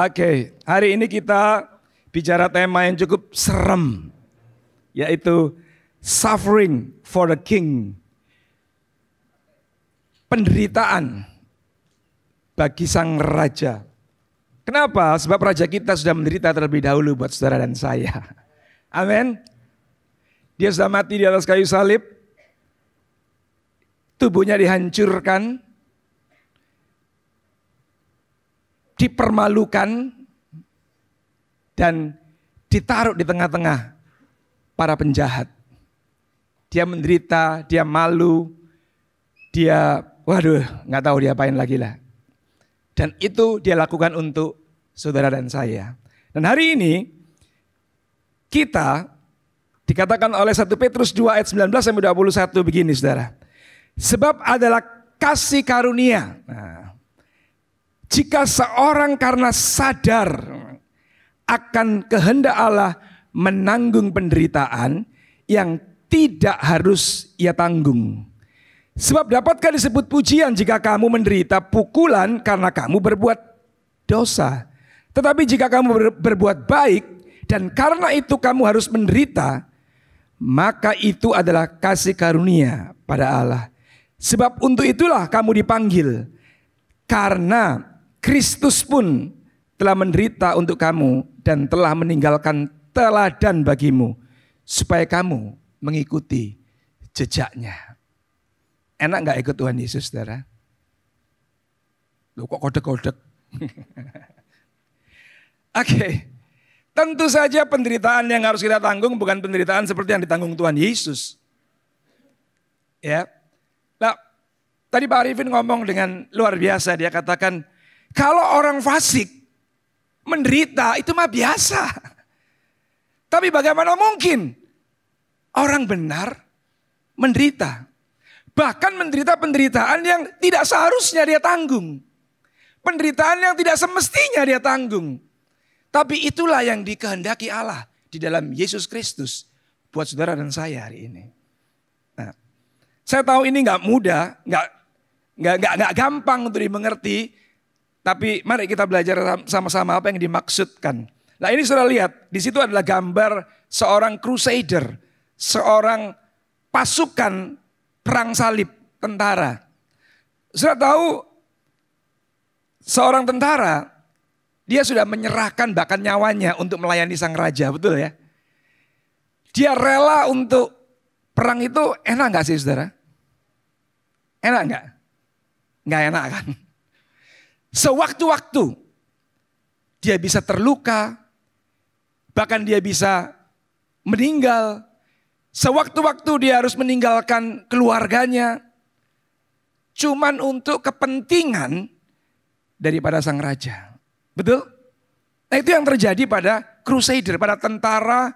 Oke, hari ini kita bicara tema yang cukup serem, yaitu suffering for the king. Penderitaan bagi sang raja. Kenapa? Sebab raja kita sudah menderita terlebih dahulu buat saudara dan saya. Amin. Dia sudah mati di atas kayu salib. Tubuhnya dihancurkan, dipermalukan dan ditaruh di tengah-tengah para penjahat. Dia menderita, dia malu, dia waduh nggak tahu dia apain lagi lah. Dan itu dia lakukan untuk saudara dan saya. Dan hari ini kita dikatakan oleh 1 Petrus 2 ayat 19 sampai 21 begini saudara. Sebab adalah kasih karunia. Nah, jika seorang karena sadar akan kehendak Allah menanggung penderitaan yang tidak harus ia tanggung. Sebab dapatkah disebut pujian jika kamu menderita pukulan karena kamu berbuat dosa. Tetapi jika kamu berbuat baik dan karena itu kamu harus menderita, maka itu adalah kasih karunia pada Allah. Sebab untuk itulah kamu dipanggil karena Kristus pun telah menderita untuk kamu dan telah meninggalkan teladan bagimu supaya kamu mengikuti jejaknya. Enak nggak ikut Tuhan Yesus, saudara? Lu kok kode kodek Oke, okay. tentu saja penderitaan yang harus kita tanggung bukan penderitaan seperti yang ditanggung Tuhan Yesus. Ya, nah, tadi Pak Arifin ngomong dengan luar biasa. Dia katakan kalau orang fasik menderita itu mah biasa. Tapi bagaimana mungkin orang benar menderita? Bahkan menderita penderitaan yang tidak seharusnya dia tanggung. Penderitaan yang tidak semestinya dia tanggung. Tapi itulah yang dikehendaki Allah di dalam Yesus Kristus buat saudara dan saya hari ini. Nah, saya tahu ini nggak mudah, nggak nggak nggak gampang untuk dimengerti, tapi mari kita belajar sama-sama apa yang dimaksudkan. Nah ini sudah lihat, di situ adalah gambar seorang crusader, seorang pasukan perang salib, tentara. Sudah tahu seorang tentara dia sudah menyerahkan bahkan nyawanya untuk melayani sang raja, betul ya? Dia rela untuk perang itu enak nggak sih saudara? Enak nggak? Nggak enak kan? Sewaktu-waktu dia bisa terluka, bahkan dia bisa meninggal. Sewaktu-waktu dia harus meninggalkan keluarganya, cuman untuk kepentingan daripada sang raja. Betul? Nah itu yang terjadi pada crusader, pada tentara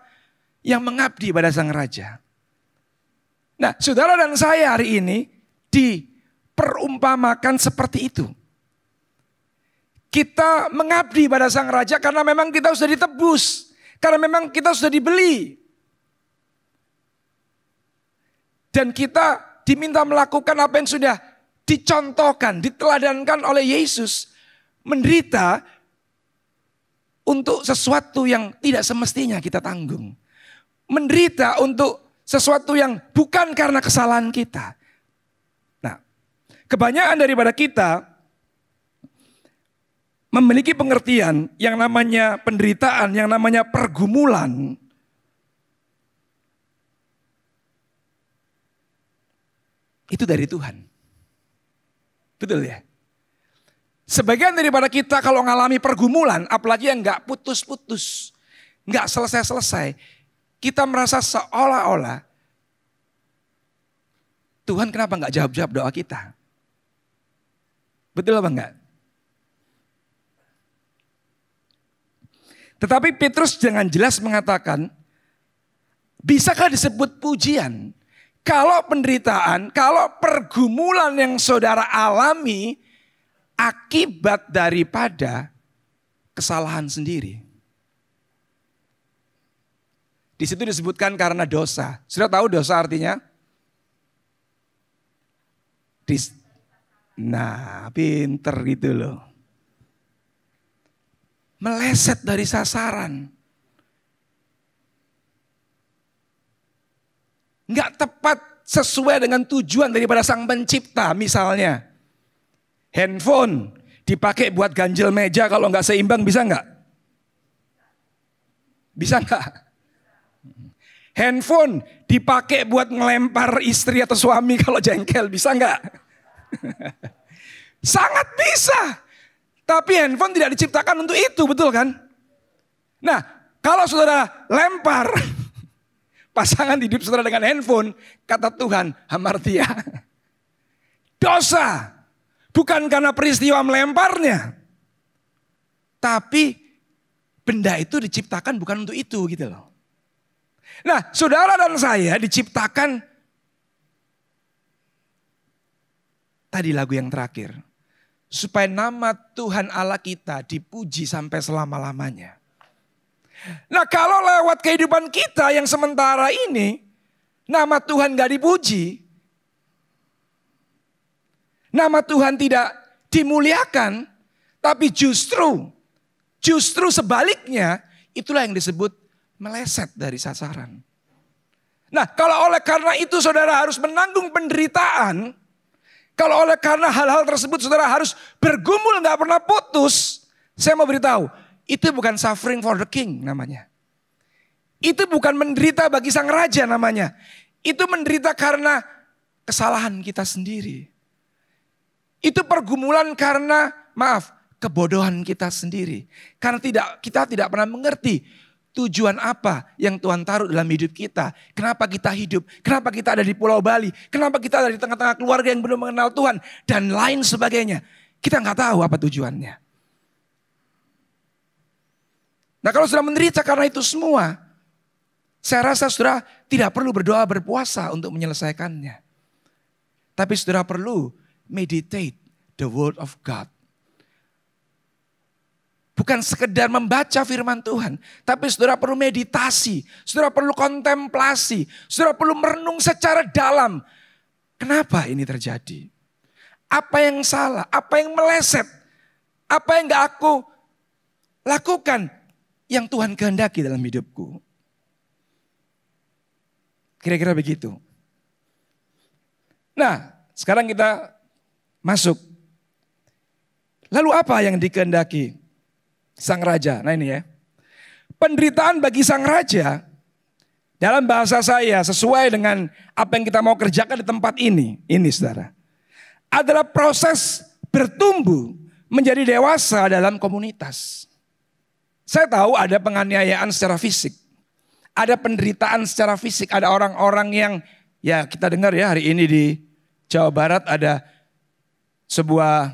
yang mengabdi pada sang raja. Nah saudara dan saya hari ini diperumpamakan seperti itu kita mengabdi pada sang raja karena memang kita sudah ditebus. Karena memang kita sudah dibeli. Dan kita diminta melakukan apa yang sudah dicontohkan, diteladankan oleh Yesus. Menderita untuk sesuatu yang tidak semestinya kita tanggung. Menderita untuk sesuatu yang bukan karena kesalahan kita. Nah, kebanyakan daripada kita memiliki pengertian yang namanya penderitaan, yang namanya pergumulan. Itu dari Tuhan. Betul ya? Sebagian daripada kita kalau mengalami pergumulan, apalagi yang nggak putus-putus, nggak selesai-selesai, kita merasa seolah-olah Tuhan kenapa nggak jawab-jawab doa kita? Betul apa enggak? Tetapi Petrus dengan jelas mengatakan, bisakah disebut pujian? Kalau penderitaan, kalau pergumulan yang saudara alami akibat daripada kesalahan sendiri. Di situ disebutkan karena dosa. Sudah tahu dosa artinya? Dis nah, pinter gitu loh meleset dari sasaran. Nggak tepat sesuai dengan tujuan daripada sang pencipta misalnya. Handphone dipakai buat ganjil meja kalau nggak seimbang bisa nggak? Bisa nggak? Handphone dipakai buat ngelempar istri atau suami kalau jengkel bisa nggak? Sangat bisa. Tapi handphone tidak diciptakan untuk itu, betul kan? Nah, kalau saudara lempar pasangan hidup saudara dengan handphone, kata Tuhan, hamartia. Dosa. Bukan karena peristiwa melemparnya. Tapi benda itu diciptakan bukan untuk itu gitu loh. Nah, saudara dan saya diciptakan tadi lagu yang terakhir supaya nama Tuhan Allah kita dipuji sampai selama-lamanya. Nah kalau lewat kehidupan kita yang sementara ini, nama Tuhan gak dipuji, nama Tuhan tidak dimuliakan, tapi justru, justru sebaliknya, itulah yang disebut meleset dari sasaran. Nah kalau oleh karena itu saudara harus menanggung penderitaan, kalau oleh karena hal-hal tersebut saudara harus bergumul nggak pernah putus, saya mau beritahu, itu bukan suffering for the king namanya. Itu bukan menderita bagi sang raja namanya. Itu menderita karena kesalahan kita sendiri. Itu pergumulan karena maaf, kebodohan kita sendiri. Karena tidak kita tidak pernah mengerti Tujuan apa yang Tuhan taruh dalam hidup kita? Kenapa kita hidup? Kenapa kita ada di Pulau Bali? Kenapa kita ada di tengah-tengah keluarga yang belum mengenal Tuhan? Dan lain sebagainya. Kita nggak tahu apa tujuannya. Nah kalau sudah menderita karena itu semua, saya rasa sudah tidak perlu berdoa berpuasa untuk menyelesaikannya. Tapi sudah perlu meditate the word of God. Bukan sekedar membaca firman Tuhan. Tapi saudara perlu meditasi. Saudara perlu kontemplasi. Saudara perlu merenung secara dalam. Kenapa ini terjadi? Apa yang salah? Apa yang meleset? Apa yang gak aku lakukan? Yang Tuhan kehendaki dalam hidupku. Kira-kira begitu. Nah, sekarang kita masuk. Lalu apa yang dikehendaki? sang raja. Nah ini ya. Penderitaan bagi sang raja dalam bahasa saya sesuai dengan apa yang kita mau kerjakan di tempat ini. Ini saudara. Adalah proses bertumbuh menjadi dewasa dalam komunitas. Saya tahu ada penganiayaan secara fisik. Ada penderitaan secara fisik. Ada orang-orang yang ya kita dengar ya hari ini di Jawa Barat ada sebuah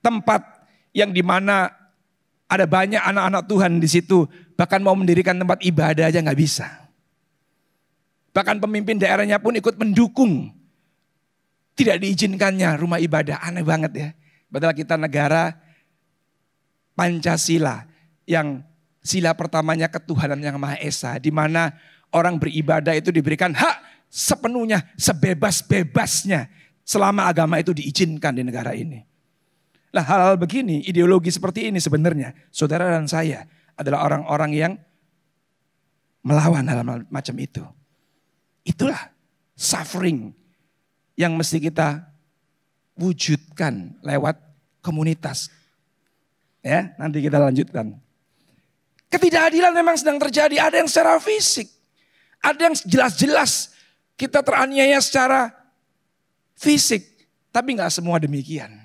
tempat yang dimana ada banyak anak-anak Tuhan di situ, bahkan mau mendirikan tempat ibadah aja nggak bisa. Bahkan pemimpin daerahnya pun ikut mendukung. Tidak diizinkannya rumah ibadah, aneh banget ya. Padahal kita negara Pancasila yang sila pertamanya ketuhanan yang Maha Esa. di mana orang beribadah itu diberikan hak sepenuhnya, sebebas-bebasnya selama agama itu diizinkan di negara ini. Lah hal-hal begini, ideologi seperti ini sebenarnya, saudara dan saya adalah orang-orang yang melawan hal, hal macam itu. Itulah suffering yang mesti kita wujudkan lewat komunitas. Ya, nanti kita lanjutkan. Ketidakadilan memang sedang terjadi, ada yang secara fisik, ada yang jelas-jelas kita teraniaya secara fisik, tapi nggak semua demikian.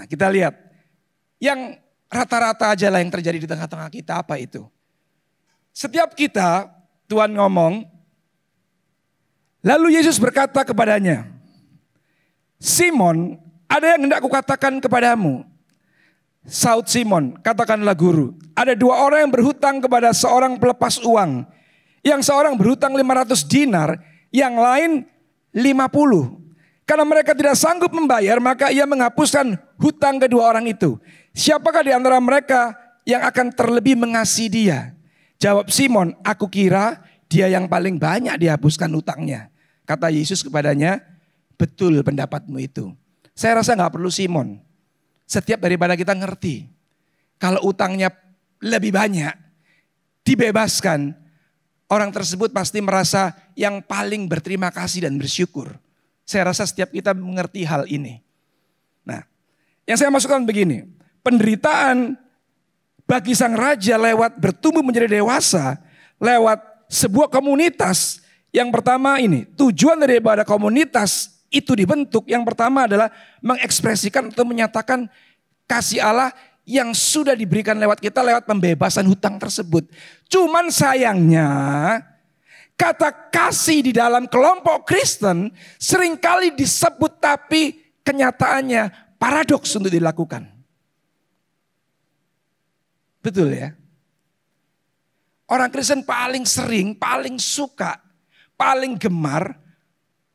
Nah kita lihat, yang rata-rata aja lah yang terjadi di tengah-tengah kita apa itu. Setiap kita Tuhan ngomong, lalu Yesus berkata kepadanya, Simon ada yang hendak kukatakan kepadamu. Saud Simon, katakanlah guru. Ada dua orang yang berhutang kepada seorang pelepas uang. Yang seorang berhutang 500 dinar, yang lain 50. Karena mereka tidak sanggup membayar, maka ia menghapuskan hutang kedua orang itu. Siapakah di antara mereka yang akan terlebih mengasihi dia? Jawab Simon, aku kira dia yang paling banyak dihapuskan hutangnya. Kata Yesus kepadanya, betul pendapatmu itu. Saya rasa nggak perlu Simon. Setiap daripada kita ngerti. Kalau utangnya lebih banyak, dibebaskan. Orang tersebut pasti merasa yang paling berterima kasih dan bersyukur. Saya rasa setiap kita mengerti hal ini. Nah, yang saya masukkan begini, penderitaan bagi sang raja lewat bertumbuh menjadi dewasa, lewat sebuah komunitas. Yang pertama ini, tujuan dari daripada komunitas itu dibentuk. Yang pertama adalah mengekspresikan atau menyatakan kasih Allah yang sudah diberikan lewat kita lewat pembebasan hutang tersebut. Cuman sayangnya Kata kasih di dalam kelompok Kristen seringkali disebut tapi kenyataannya paradoks untuk dilakukan. Betul ya? Orang Kristen paling sering, paling suka, paling gemar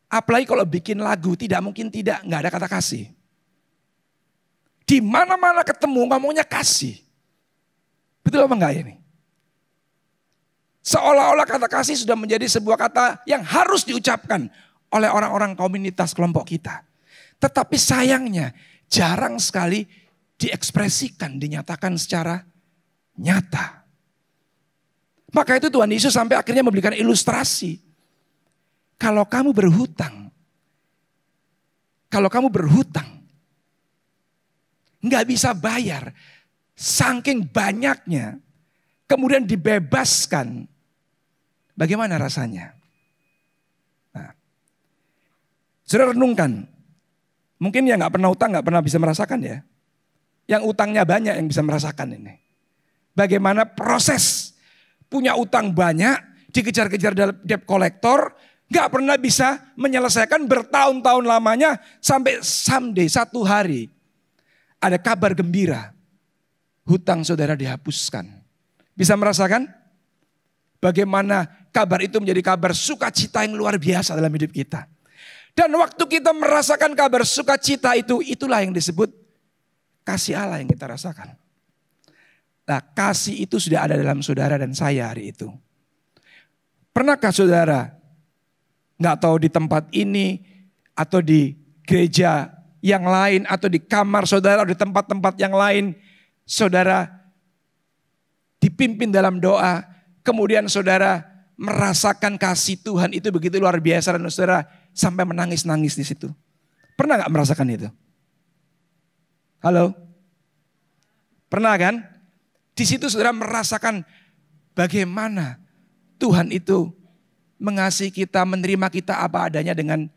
Apalagi kalau bikin lagu, tidak mungkin tidak, nggak ada kata kasih. Di mana-mana ketemu ngomongnya kasih. Betul apa enggak ini? Seolah-olah kata kasih sudah menjadi sebuah kata yang harus diucapkan oleh orang-orang komunitas kelompok kita. Tetapi sayangnya jarang sekali diekspresikan, dinyatakan secara nyata. Maka itu Tuhan Yesus sampai akhirnya memberikan ilustrasi. Kalau kamu berhutang, kalau kamu berhutang, nggak bisa bayar, saking banyaknya, kemudian dibebaskan, Bagaimana rasanya? Nah, sudah renungkan. Mungkin yang nggak pernah utang nggak pernah bisa merasakan ya. Yang utangnya banyak yang bisa merasakan ini. Bagaimana proses punya utang banyak, dikejar-kejar dalam debt collector, nggak pernah bisa menyelesaikan bertahun-tahun lamanya sampai someday satu hari ada kabar gembira hutang saudara dihapuskan. Bisa merasakan bagaimana kabar itu menjadi kabar sukacita yang luar biasa dalam hidup kita. Dan waktu kita merasakan kabar sukacita itu, itulah yang disebut kasih Allah yang kita rasakan. Nah kasih itu sudah ada dalam saudara dan saya hari itu. Pernahkah saudara nggak tahu di tempat ini atau di gereja yang lain atau di kamar saudara atau di tempat-tempat yang lain saudara dipimpin dalam doa kemudian saudara merasakan kasih Tuhan itu begitu luar biasa dan saudara sampai menangis-nangis di situ. Pernah nggak merasakan itu? Halo? Pernah kan? Di situ saudara merasakan bagaimana Tuhan itu mengasihi kita, menerima kita apa adanya dengan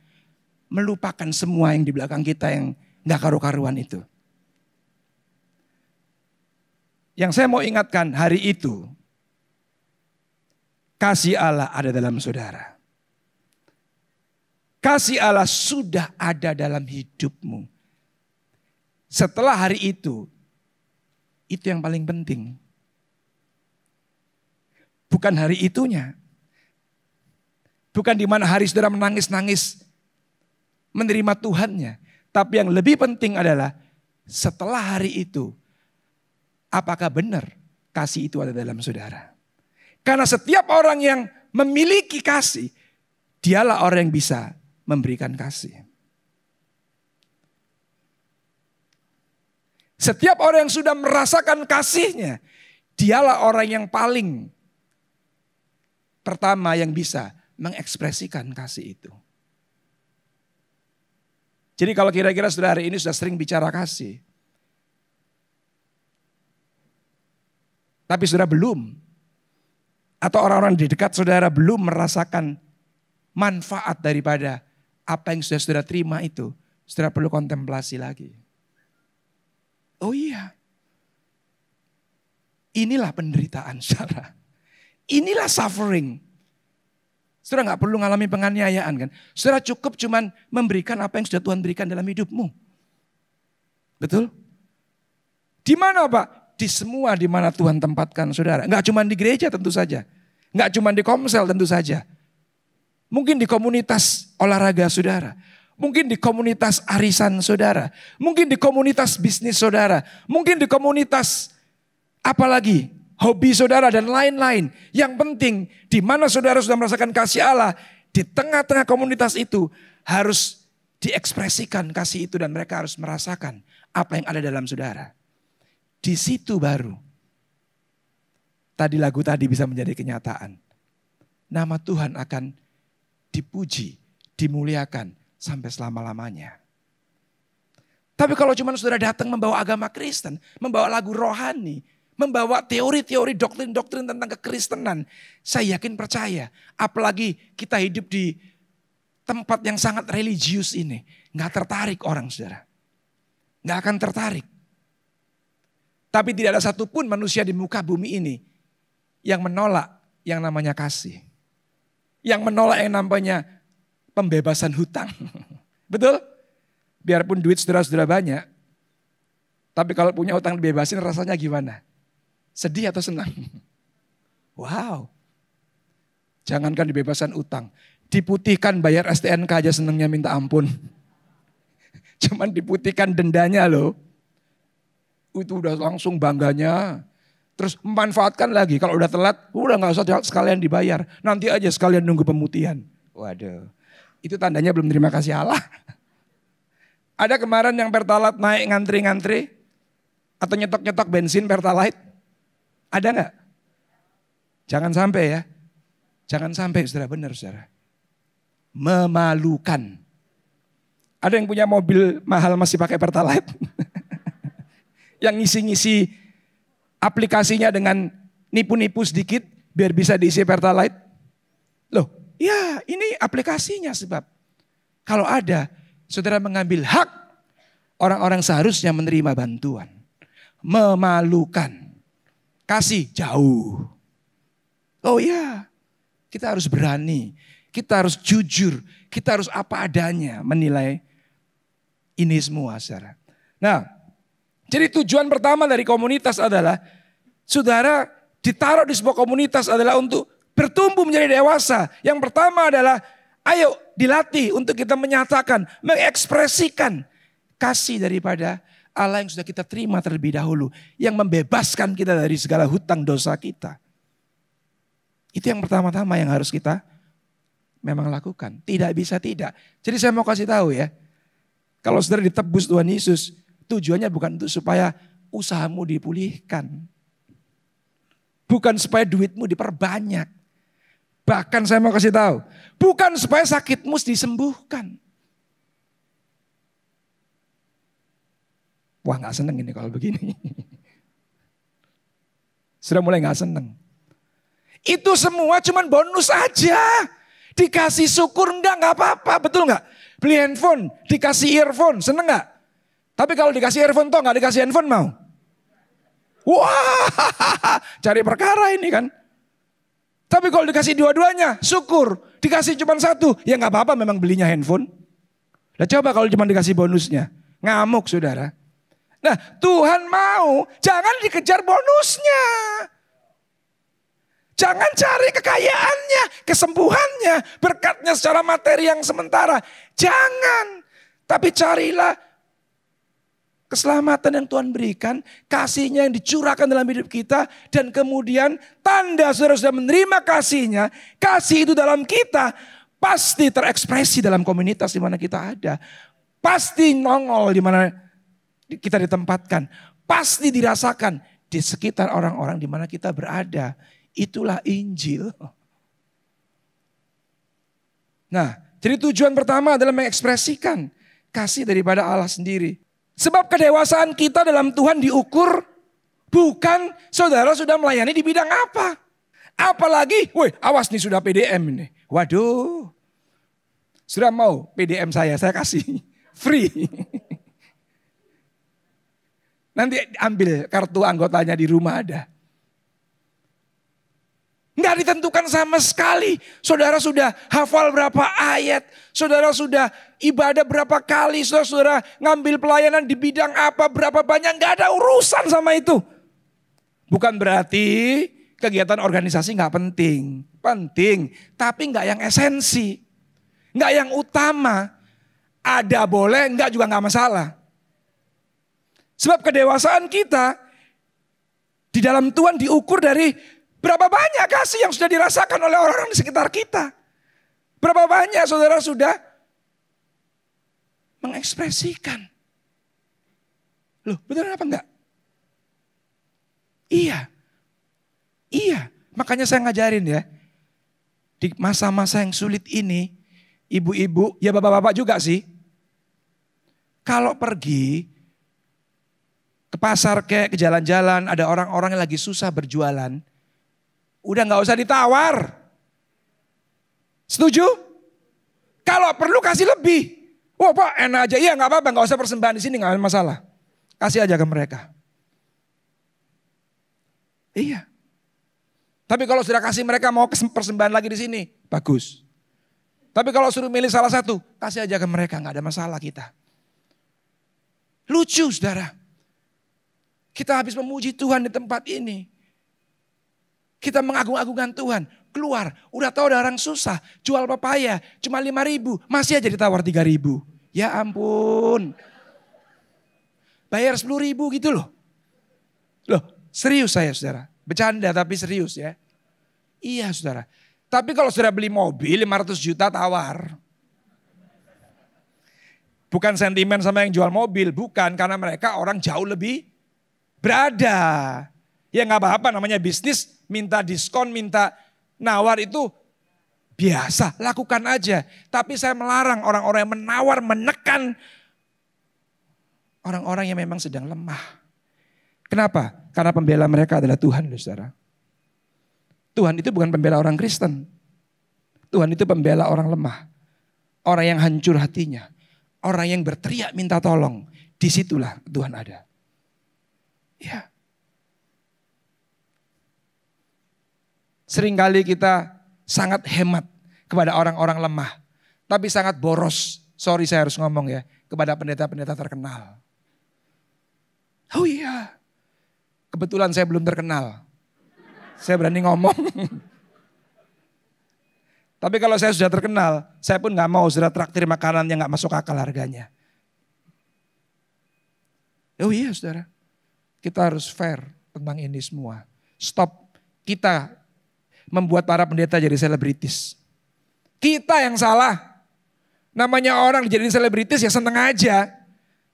melupakan semua yang di belakang kita yang nggak karu-karuan itu. Yang saya mau ingatkan hari itu Kasih Allah ada dalam saudara. Kasih Allah sudah ada dalam hidupmu. Setelah hari itu, itu yang paling penting. Bukan hari itunya. Bukan di mana hari saudara menangis-nangis menerima Tuhannya. Tapi yang lebih penting adalah setelah hari itu, apakah benar kasih itu ada dalam saudara? Karena setiap orang yang memiliki kasih, dialah orang yang bisa memberikan kasih. Setiap orang yang sudah merasakan kasihnya, dialah orang yang paling pertama yang bisa mengekspresikan kasih itu. Jadi kalau kira-kira sudah hari ini sudah sering bicara kasih. Tapi sudah belum, atau orang-orang di dekat saudara belum merasakan manfaat daripada apa yang sudah saudara terima itu, saudara perlu kontemplasi lagi. Oh iya, inilah penderitaan saudara. Inilah suffering. Saudara nggak perlu mengalami penganiayaan kan. Saudara cukup cuman memberikan apa yang sudah Tuhan berikan dalam hidupmu. Betul? Di mana Pak? di semua di mana Tuhan tempatkan saudara. Enggak cuma di gereja tentu saja. Enggak cuma di komsel tentu saja. Mungkin di komunitas olahraga saudara. Mungkin di komunitas arisan saudara. Mungkin di komunitas bisnis saudara. Mungkin di komunitas apalagi hobi saudara dan lain-lain. Yang penting di mana saudara sudah merasakan kasih Allah. Di tengah-tengah komunitas itu harus diekspresikan kasih itu dan mereka harus merasakan apa yang ada dalam saudara. Di situ baru. Tadi lagu tadi bisa menjadi kenyataan. Nama Tuhan akan dipuji, dimuliakan sampai selama-lamanya. Tapi kalau cuma saudara datang membawa agama Kristen, membawa lagu rohani, membawa teori-teori doktrin-doktrin tentang kekristenan, saya yakin percaya. Apalagi kita hidup di tempat yang sangat religius ini, nggak tertarik orang saudara, nggak akan tertarik. Tapi tidak ada satupun manusia di muka bumi ini yang menolak yang namanya kasih. Yang menolak yang namanya pembebasan hutang. Betul? Biarpun duit saudara-saudara banyak, tapi kalau punya hutang dibebasin rasanya gimana? Sedih atau senang? Wow. Jangankan dibebasan utang. Diputihkan bayar STNK aja senangnya minta ampun. Cuman diputihkan dendanya loh. Itu udah langsung bangganya. Terus manfaatkan lagi. Kalau udah telat, udah nggak usah sekalian dibayar. Nanti aja sekalian nunggu pemutihan. Waduh, itu tandanya belum terima kasih Allah. Ada kemarin yang pertalat naik ngantri-ngantri atau nyetok-nyetok bensin pertalite. Ada nggak? Jangan sampai ya. Jangan sampai saudara benar saudara. Memalukan. Ada yang punya mobil mahal masih pakai pertalite? yang ngisi-ngisi aplikasinya dengan nipu-nipu sedikit biar bisa diisi Pertalite? Loh, ya ini aplikasinya sebab. Kalau ada, saudara mengambil hak orang-orang seharusnya menerima bantuan. Memalukan. Kasih jauh. Oh ya, kita harus berani. Kita harus jujur. Kita harus apa adanya menilai ini semua saudara. Nah, jadi tujuan pertama dari komunitas adalah saudara ditaruh di sebuah komunitas adalah untuk bertumbuh menjadi dewasa. Yang pertama adalah ayo dilatih untuk kita menyatakan, mengekspresikan kasih daripada Allah yang sudah kita terima terlebih dahulu. Yang membebaskan kita dari segala hutang dosa kita. Itu yang pertama-tama yang harus kita memang lakukan. Tidak bisa tidak. Jadi saya mau kasih tahu ya. Kalau saudara ditebus Tuhan Yesus, Tujuannya bukan untuk supaya usahamu dipulihkan. Bukan supaya duitmu diperbanyak. Bahkan saya mau kasih tahu, bukan supaya sakitmu disembuhkan. Wah gak seneng ini kalau begini. Sudah mulai gak seneng. Itu semua cuman bonus aja. Dikasih syukur enggak, nggak apa-apa. Betul nggak? Beli handphone, dikasih earphone, seneng nggak? Tapi kalau dikasih earphone toh nggak dikasih handphone mau. Wah, cari perkara ini kan. Tapi kalau dikasih dua-duanya, syukur. Dikasih cuma satu, ya nggak apa-apa memang belinya handphone. Nah coba kalau cuma dikasih bonusnya, ngamuk saudara. Nah Tuhan mau, jangan dikejar bonusnya. Jangan cari kekayaannya, kesembuhannya, berkatnya secara materi yang sementara. Jangan. Tapi carilah keselamatan yang Tuhan berikan, kasihnya yang dicurahkan dalam hidup kita, dan kemudian tanda saudara sudah menerima kasihnya, kasih itu dalam kita pasti terekspresi dalam komunitas di mana kita ada, pasti nongol di mana kita ditempatkan, pasti dirasakan di sekitar orang-orang di mana kita berada. Itulah Injil. Nah, jadi tujuan pertama adalah mengekspresikan kasih daripada Allah sendiri. Sebab kedewasaan kita dalam Tuhan diukur bukan saudara sudah melayani di bidang apa. Apalagi, woi awas nih sudah PDM ini. Waduh, sudah mau PDM saya, saya kasih free. Nanti ambil kartu anggotanya di rumah ada. Nggak ditentukan sama sekali. Saudara sudah hafal berapa ayat. Saudara sudah ibadah berapa kali. Saudara-saudara ngambil pelayanan di bidang apa, berapa banyak. Nggak ada urusan sama itu. Bukan berarti kegiatan organisasi nggak penting. Penting, tapi nggak yang esensi. Nggak yang utama. Ada boleh, nggak juga nggak masalah. Sebab kedewasaan kita di dalam Tuhan diukur dari Berapa banyak kasih yang sudah dirasakan oleh orang-orang di sekitar kita? Berapa banyak saudara sudah mengekspresikan? Loh, benar apa enggak? Iya. Iya, makanya saya ngajarin ya. Di masa-masa yang sulit ini, ibu-ibu, ya bapak-bapak juga sih. Kalau pergi ke pasar kayak ke jalan-jalan, ada orang-orang yang lagi susah berjualan, Udah nggak usah ditawar. Setuju? Kalau perlu kasih lebih. Wah pak enak aja. Iya nggak apa-apa nggak usah persembahan di sini nggak ada masalah. Kasih aja ke mereka. Iya. Tapi kalau sudah kasih mereka mau persembahan lagi di sini, bagus. Tapi kalau suruh milih salah satu, kasih aja ke mereka, nggak ada masalah kita. Lucu saudara. Kita habis memuji Tuhan di tempat ini. Kita mengagung-agungkan Tuhan. Keluar, udah tahu ada orang susah, jual pepaya, cuma lima ribu, masih aja ditawar tiga ribu. Ya ampun. Bayar sepuluh ribu gitu loh. Loh, serius saya saudara. Bercanda tapi serius ya. Iya saudara. Tapi kalau saudara beli mobil lima ratus juta tawar. Bukan sentimen sama yang jual mobil, bukan karena mereka orang jauh lebih berada. Ya nggak apa-apa namanya bisnis, minta diskon, minta nawar itu biasa, lakukan aja. Tapi saya melarang orang-orang yang menawar, menekan orang-orang yang memang sedang lemah. Kenapa? Karena pembela mereka adalah Tuhan, saudara. Tuhan itu bukan pembela orang Kristen. Tuhan itu pembela orang lemah. Orang yang hancur hatinya. Orang yang berteriak minta tolong. Disitulah Tuhan ada. Ya. Seringkali kita sangat hemat kepada orang-orang lemah. Tapi sangat boros, sorry saya harus ngomong ya, kepada pendeta-pendeta terkenal. Oh iya, kebetulan saya belum terkenal. Saya berani ngomong. Tapi kalau saya sudah terkenal, saya pun nggak mau sudah traktir makanan yang nggak masuk akal harganya. Oh iya saudara, kita harus fair tentang ini semua. Stop kita membuat para pendeta jadi selebritis. Kita yang salah. Namanya orang jadi selebritis ya seneng aja.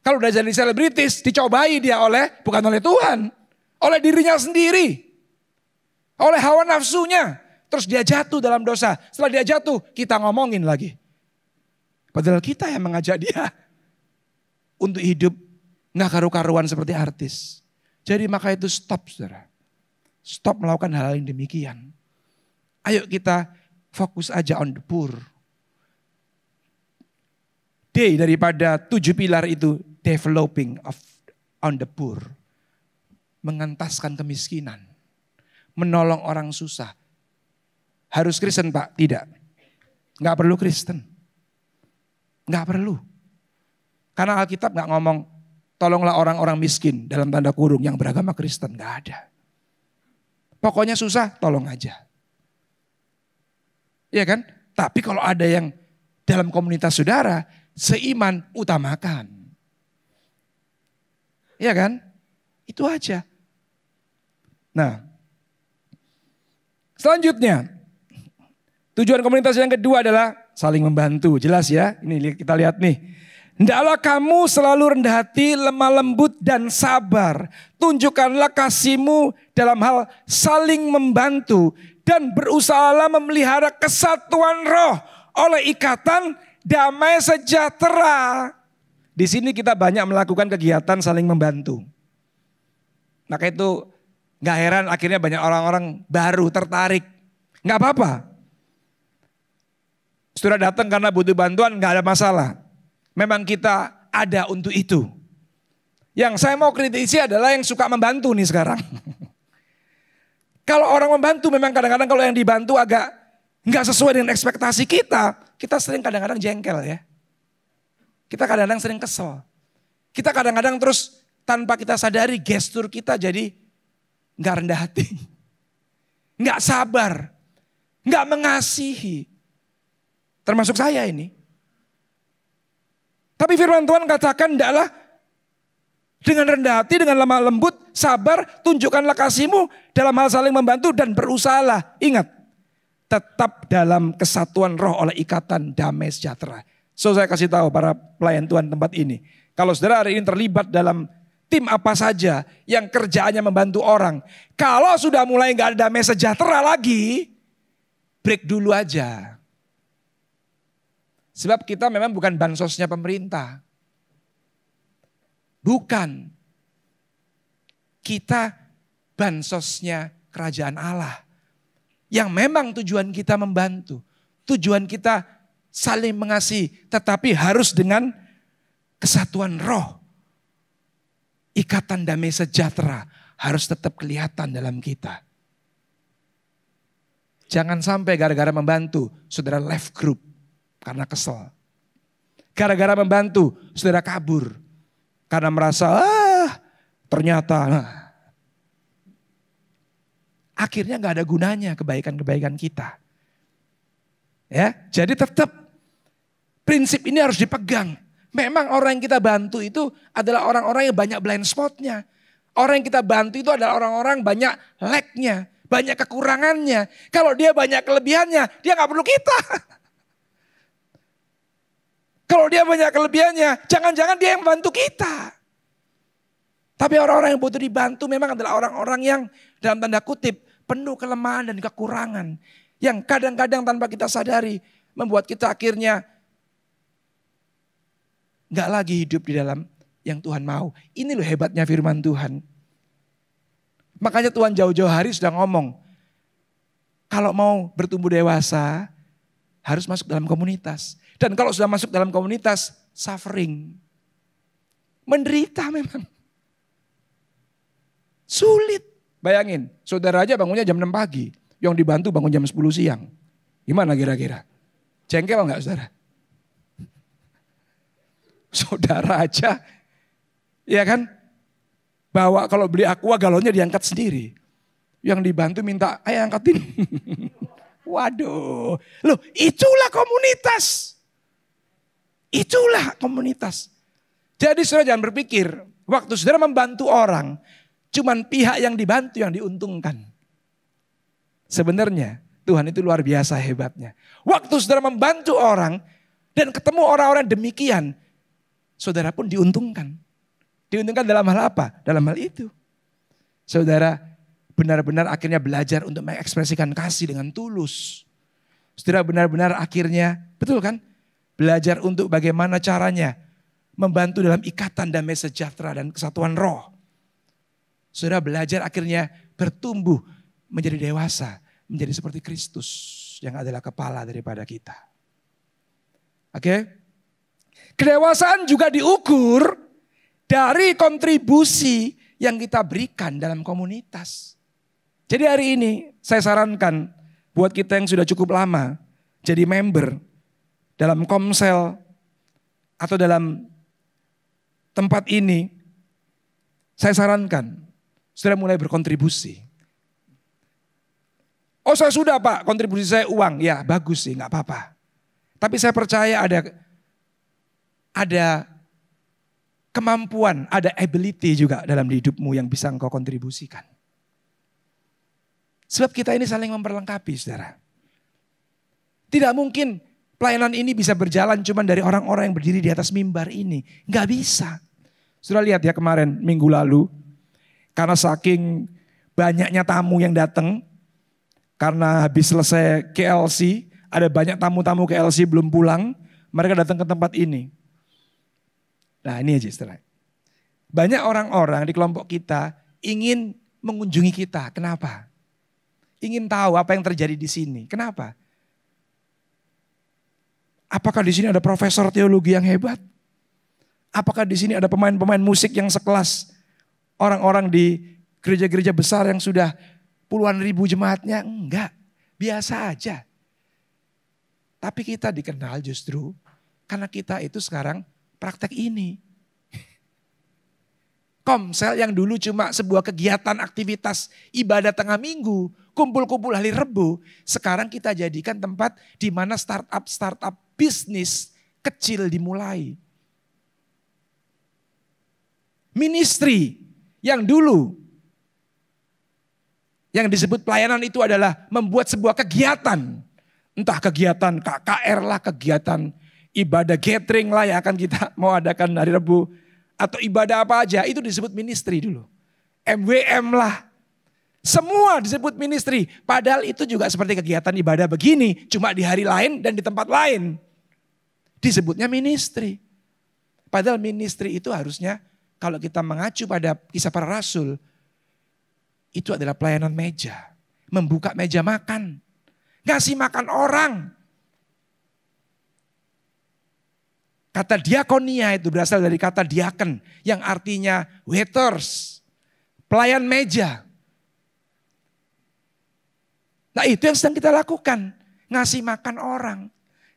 Kalau udah jadi selebritis dicobai dia oleh bukan oleh Tuhan, oleh dirinya sendiri. Oleh hawa nafsunya. Terus dia jatuh dalam dosa. Setelah dia jatuh, kita ngomongin lagi. Padahal kita yang mengajak dia untuk hidup nggak karu-karuan seperti artis. Jadi maka itu stop saudara. Stop melakukan hal yang demikian. Ayo kita fokus aja on the poor. D daripada tujuh pilar itu developing of on the poor. Mengentaskan kemiskinan. Menolong orang susah. Harus Kristen Pak? Tidak. Nggak perlu Kristen. Nggak perlu. Karena Alkitab nggak ngomong tolonglah orang-orang miskin dalam tanda kurung yang beragama Kristen. Nggak ada. Pokoknya susah tolong aja ya kan? Tapi kalau ada yang dalam komunitas saudara, seiman utamakan. Ya kan? Itu aja. Nah, selanjutnya tujuan komunitas yang kedua adalah saling membantu. Jelas ya? Ini kita lihat nih. Hendaklah kamu selalu rendah hati, lemah lembut dan sabar. Tunjukkanlah kasihmu dalam hal saling membantu dan berusahalah memelihara kesatuan roh oleh ikatan damai sejahtera. Di sini kita banyak melakukan kegiatan saling membantu. Maka itu gak heran akhirnya banyak orang-orang baru tertarik. Gak apa-apa. Sudah datang karena butuh bantuan gak ada masalah. Memang kita ada untuk itu. Yang saya mau kritisi adalah yang suka membantu nih sekarang. Kalau orang membantu memang kadang-kadang kalau yang dibantu agak nggak sesuai dengan ekspektasi kita, kita sering kadang-kadang jengkel ya. Kita kadang-kadang sering kesel. Kita kadang-kadang terus tanpa kita sadari gestur kita jadi nggak rendah hati, nggak sabar, nggak mengasihi. Termasuk saya ini. Tapi firman Tuhan katakan, "Ndaklah dengan rendah hati, dengan lemah lembut, sabar, tunjukkanlah kasihmu dalam hal saling membantu dan berusahalah. Ingat, tetap dalam kesatuan roh oleh ikatan damai sejahtera. So saya kasih tahu para pelayan Tuhan tempat ini. Kalau saudara hari ini terlibat dalam tim apa saja yang kerjaannya membantu orang. Kalau sudah mulai nggak ada damai sejahtera lagi, break dulu aja. Sebab kita memang bukan bansosnya pemerintah. Bukan. Kita bansosnya kerajaan Allah. Yang memang tujuan kita membantu. Tujuan kita saling mengasihi. Tetapi harus dengan kesatuan roh. Ikatan damai sejahtera harus tetap kelihatan dalam kita. Jangan sampai gara-gara membantu saudara left group karena kesel. Gara-gara membantu saudara kabur karena merasa, ah ternyata. Nah. Akhirnya nggak ada gunanya kebaikan-kebaikan kita. Ya, jadi tetap prinsip ini harus dipegang. Memang orang yang kita bantu itu adalah orang-orang yang banyak blind spotnya. Orang yang kita bantu itu adalah orang-orang banyak lagnya, banyak kekurangannya. Kalau dia banyak kelebihannya, dia nggak perlu kita. Kalau dia banyak kelebihannya, jangan-jangan dia yang bantu kita. Tapi orang-orang yang butuh dibantu memang adalah orang-orang yang dalam tanda kutip penuh kelemahan dan kekurangan. Yang kadang-kadang tanpa kita sadari membuat kita akhirnya nggak lagi hidup di dalam yang Tuhan mau. Ini loh hebatnya firman Tuhan. Makanya Tuhan jauh-jauh hari sudah ngomong. Kalau mau bertumbuh dewasa harus masuk dalam komunitas. Dan kalau sudah masuk dalam komunitas, suffering. Menderita memang. Sulit. Bayangin, saudara aja bangunnya jam 6 pagi. Yang dibantu bangun jam 10 siang. Gimana kira-kira? Jengkel enggak saudara? Saudara aja, ya kan? Bawa kalau beli aqua galonnya diangkat sendiri. Yang dibantu minta, ayo angkatin. Waduh, loh itulah komunitas. Itulah komunitas. Jadi saudara jangan berpikir, waktu saudara membantu orang, cuman pihak yang dibantu yang diuntungkan. Sebenarnya Tuhan itu luar biasa hebatnya. Waktu saudara membantu orang dan ketemu orang-orang demikian, saudara pun diuntungkan. Diuntungkan dalam hal apa? Dalam hal itu. Saudara benar-benar akhirnya belajar untuk mengekspresikan kasih dengan tulus. Saudara benar-benar akhirnya, betul kan? Belajar untuk bagaimana caranya membantu dalam ikatan damai sejahtera dan kesatuan roh. Saudara belajar akhirnya bertumbuh menjadi dewasa, menjadi seperti Kristus yang adalah kepala daripada kita. Oke? Okay? Kedewasaan juga diukur dari kontribusi yang kita berikan dalam komunitas. Jadi hari ini saya sarankan buat kita yang sudah cukup lama jadi member, dalam komsel, atau dalam tempat ini, saya sarankan sudah mulai berkontribusi. Oh saya sudah pak, kontribusi saya uang. Ya bagus sih, nggak apa-apa. Tapi saya percaya ada ada kemampuan, ada ability juga dalam hidupmu yang bisa engkau kontribusikan. Sebab kita ini saling memperlengkapi saudara. Tidak mungkin pelayanan ini bisa berjalan cuma dari orang-orang yang berdiri di atas mimbar ini. Nggak bisa. Sudah lihat ya kemarin minggu lalu. Karena saking banyaknya tamu yang datang. Karena habis selesai KLC. Ada banyak tamu-tamu KLC belum pulang. Mereka datang ke tempat ini. Nah ini aja setelah Banyak orang-orang di kelompok kita ingin mengunjungi kita. Kenapa? Ingin tahu apa yang terjadi di sini. Kenapa? Apakah di sini ada profesor teologi yang hebat? Apakah di sini ada pemain-pemain musik yang sekelas orang-orang di gereja-gereja besar yang sudah puluhan ribu jemaatnya? Enggak, biasa aja. Tapi kita dikenal justru karena kita itu sekarang praktek ini. Komsel yang dulu cuma sebuah kegiatan aktivitas ibadah tengah minggu, kumpul-kumpul hari Rebu, sekarang kita jadikan tempat di mana startup-startup bisnis kecil dimulai. Ministry yang dulu yang disebut pelayanan itu adalah membuat sebuah kegiatan. Entah kegiatan KKR lah, kegiatan ibadah gathering lah yang akan kita mau adakan hari Rebu. Atau ibadah apa aja, itu disebut ministry dulu. MWM lah, semua disebut ministry. Padahal itu juga seperti kegiatan ibadah begini. Cuma di hari lain dan di tempat lain. Disebutnya ministry. Padahal ministry itu harusnya kalau kita mengacu pada kisah para rasul. Itu adalah pelayanan meja. Membuka meja makan. Ngasih makan orang. Kata diakonia itu berasal dari kata diaken. Yang artinya waiters. Pelayan meja Nah itu yang sedang kita lakukan. Ngasih makan orang.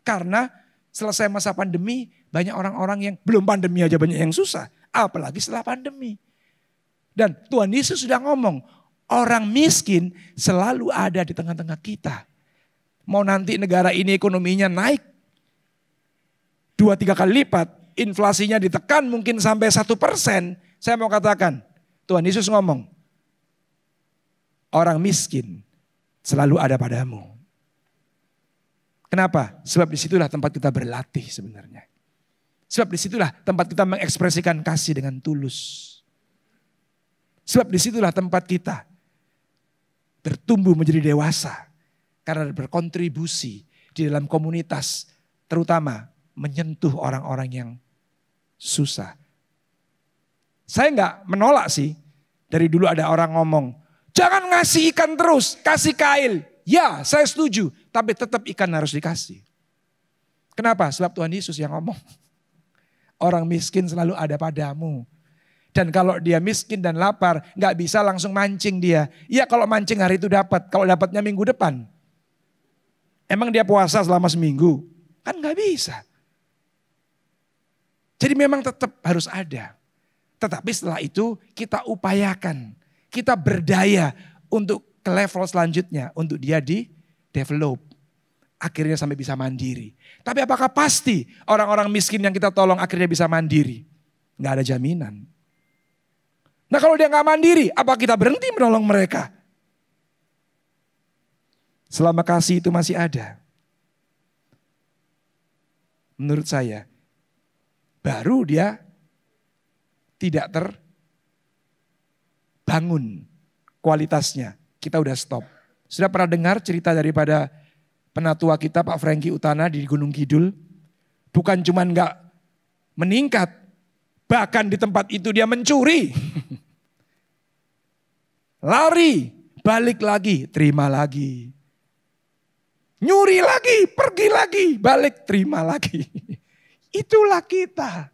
Karena selesai masa pandemi banyak orang-orang yang belum pandemi aja banyak yang susah. Apalagi setelah pandemi. Dan Tuhan Yesus sudah ngomong. Orang miskin selalu ada di tengah-tengah kita. Mau nanti negara ini ekonominya naik. Dua tiga kali lipat. Inflasinya ditekan mungkin sampai satu persen. Saya mau katakan. Tuhan Yesus ngomong. Orang miskin selalu ada padamu. Kenapa? Sebab disitulah tempat kita berlatih sebenarnya. Sebab disitulah tempat kita mengekspresikan kasih dengan tulus. Sebab disitulah tempat kita bertumbuh menjadi dewasa. Karena berkontribusi di dalam komunitas. Terutama menyentuh orang-orang yang susah. Saya nggak menolak sih. Dari dulu ada orang ngomong, Jangan ngasih ikan terus, kasih kail. Ya, saya setuju, tapi tetap ikan harus dikasih. Kenapa? Sebab Tuhan Yesus yang ngomong. Orang miskin selalu ada padamu. Dan kalau dia miskin dan lapar, nggak bisa langsung mancing dia. Iya kalau mancing hari itu dapat, kalau dapatnya minggu depan. Emang dia puasa selama seminggu? Kan nggak bisa. Jadi memang tetap harus ada. Tetapi setelah itu kita upayakan kita berdaya untuk ke level selanjutnya, untuk dia di develop. Akhirnya sampai bisa mandiri. Tapi apakah pasti orang-orang miskin yang kita tolong akhirnya bisa mandiri? Gak ada jaminan. Nah kalau dia gak mandiri, apa kita berhenti menolong mereka? Selama kasih itu masih ada. Menurut saya, baru dia tidak ter bangun kualitasnya. Kita udah stop. Sudah pernah dengar cerita daripada penatua kita Pak Franky Utana di Gunung Kidul? Bukan cuma nggak meningkat, bahkan di tempat itu dia mencuri. Lari, balik lagi, terima lagi. Nyuri lagi, pergi lagi, balik, terima lagi. Itulah kita.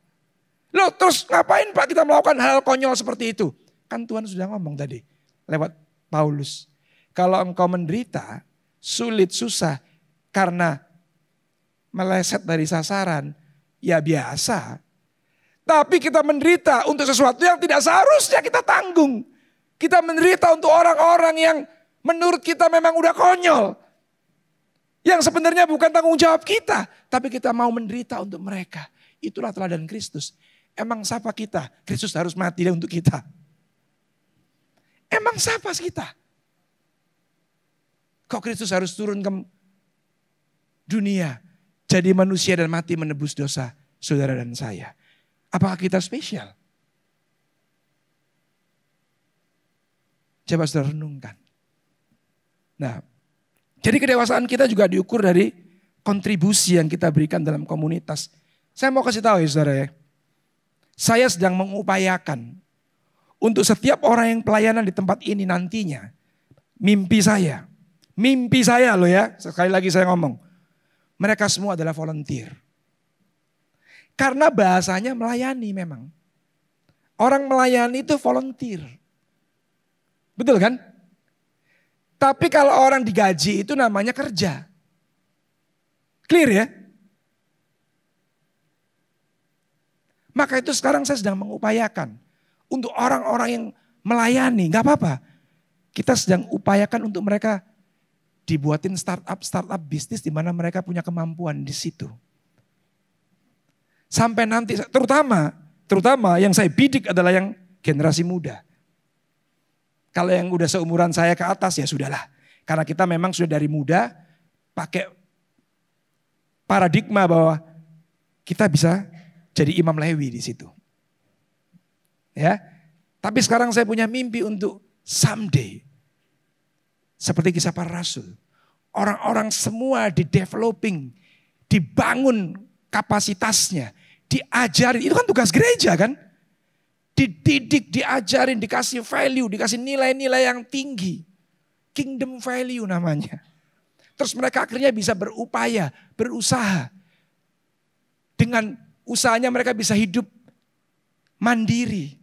Loh terus ngapain Pak kita melakukan hal konyol seperti itu? Kan Tuhan sudah ngomong tadi lewat Paulus. Kalau engkau menderita, sulit, susah karena meleset dari sasaran, ya biasa. Tapi kita menderita untuk sesuatu yang tidak seharusnya kita tanggung. Kita menderita untuk orang-orang yang menurut kita memang udah konyol. Yang sebenarnya bukan tanggung jawab kita, tapi kita mau menderita untuk mereka. Itulah teladan Kristus. Emang siapa kita? Kristus harus mati untuk kita. Emang siapa kita? Kok Kristus harus turun ke dunia jadi manusia dan mati menebus dosa saudara dan saya? Apakah kita spesial? Coba saudara renungkan. Nah, jadi kedewasaan kita juga diukur dari kontribusi yang kita berikan dalam komunitas. Saya mau kasih tahu ya saudara ya. Saya sedang mengupayakan untuk setiap orang yang pelayanan di tempat ini nantinya. Mimpi saya. Mimpi saya loh ya. Sekali lagi saya ngomong. Mereka semua adalah volunteer. Karena bahasanya melayani memang. Orang melayani itu volunteer. Betul kan? Tapi kalau orang digaji itu namanya kerja. Clear ya? Maka itu sekarang saya sedang mengupayakan untuk orang-orang yang melayani, nggak apa-apa. Kita sedang upayakan untuk mereka dibuatin startup-startup bisnis di mana mereka punya kemampuan di situ. Sampai nanti, terutama, terutama yang saya bidik adalah yang generasi muda. Kalau yang udah seumuran saya ke atas ya sudahlah. Karena kita memang sudah dari muda pakai paradigma bahwa kita bisa jadi imam Lewi di situ. Ya. Tapi sekarang saya punya mimpi untuk someday. Seperti kisah para rasul. Orang-orang semua di developing, dibangun kapasitasnya, diajarin. Itu kan tugas gereja kan? Dididik, diajarin, dikasih value, dikasih nilai-nilai yang tinggi. Kingdom value namanya. Terus mereka akhirnya bisa berupaya, berusaha. Dengan usahanya mereka bisa hidup mandiri.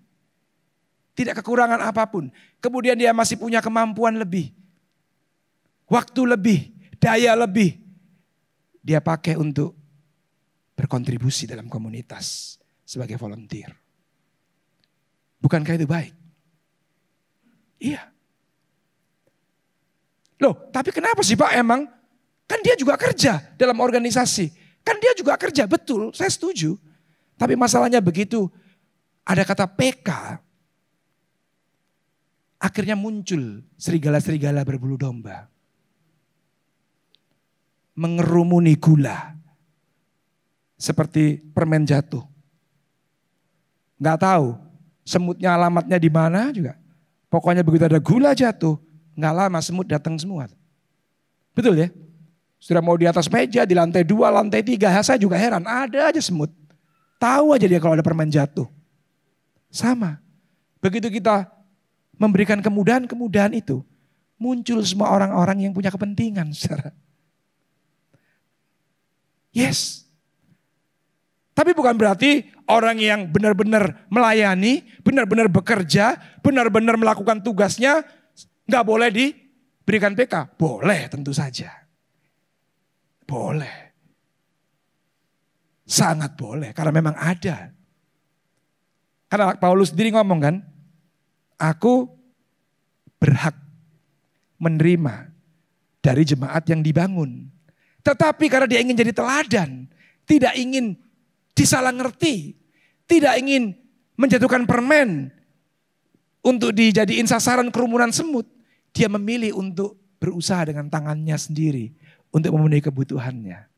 Tidak kekurangan apapun. Kemudian dia masih punya kemampuan lebih. Waktu lebih, daya lebih. Dia pakai untuk berkontribusi dalam komunitas sebagai volunteer. Bukankah itu baik? Iya. Loh, tapi kenapa sih Pak emang? Kan dia juga kerja dalam organisasi. Kan dia juga kerja, betul, saya setuju. Tapi masalahnya begitu, ada kata PK Akhirnya muncul serigala-serigala berbulu domba. Mengerumuni gula. Seperti permen jatuh. Nggak tahu semutnya alamatnya di mana juga. Pokoknya begitu ada gula jatuh, nggak lama semut datang semua. Betul ya? Sudah mau di atas meja, di lantai dua, lantai tiga, saya juga heran. Ada aja semut. Tahu aja dia kalau ada permen jatuh. Sama. Begitu kita memberikan kemudahan-kemudahan itu muncul semua orang-orang yang punya kepentingan, saudara. Yes. Tapi bukan berarti orang yang benar-benar melayani, benar-benar bekerja, benar-benar melakukan tugasnya, nggak boleh diberikan PK. Boleh tentu saja. Boleh. Sangat boleh, karena memang ada. Karena Paulus sendiri ngomong kan, Aku berhak menerima dari jemaat yang dibangun. Tetapi karena dia ingin jadi teladan, tidak ingin disalah ngerti, tidak ingin menjatuhkan permen untuk dijadiin sasaran kerumunan semut, dia memilih untuk berusaha dengan tangannya sendiri untuk memenuhi kebutuhannya.